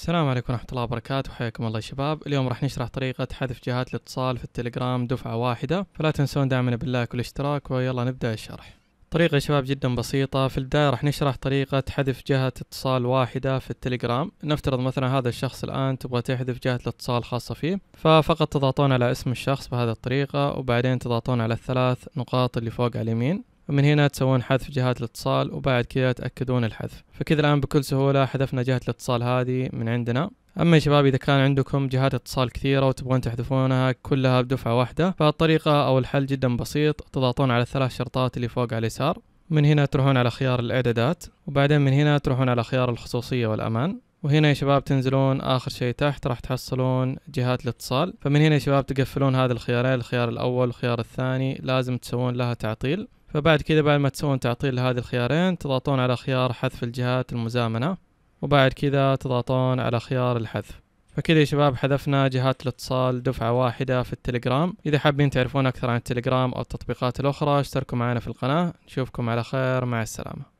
السلام عليكم ورحمة الله وبركاته حياكم الله شباب اليوم راح نشرح طريقة حذف جهات الاتصال في التليجرام دفعة واحدة فلا تنسون دعمنا باللايك والاشتراك ويلا نبدأ الشرح طريقة يا شباب جدا بسيطة في البداية راح نشرح طريقة حذف جهة اتصال واحدة في التليجرام نفترض مثلا هذا الشخص الآن تبغى تحذف جهة الاتصال خاصة فيه ففقط تضغطون على اسم الشخص بهذه الطريقة وبعدين تضغطون على الثلاث نقاط اللي فوق على اليمين ومن هنا تسوون حذف جهات الاتصال وبعد كذا تأكدون الحذف فكذا الآن بكل سهولة حذفنا جهة الاتصال هذه من عندنا أما يا شباب إذا كان عندكم جهات اتصال كثيرة وتبغون تحذفونها كلها بدفعة واحدة فالطريقة أو الحل جدا بسيط تضغطون على الثلاث شرطات اللي فوق على اليسار من هنا تروحون على خيار الإعدادات وبعدين من هنا تروحون على خيار الخصوصية والأمان وهنا يا شباب تنزلون آخر شيء تحت راح تحصلون جهات الاتصال فمن هنا يا شباب تقفلون هذا الخيارين الخيار الأول والخيار الثاني لازم تسوون لها تعطيل فبعد كده بعد ما تسوون تعطيل لهذه الخيارين تضغطون على خيار حذف الجهات المزامنة وبعد كده تضغطون على خيار الحذف فكذا يا شباب حذفنا جهات الاتصال دفعة واحدة في التليجرام إذا حابين تعرفون أكثر عن التليجرام أو التطبيقات الأخرى اشتركوا معنا في القناة نشوفكم على خير مع السلامة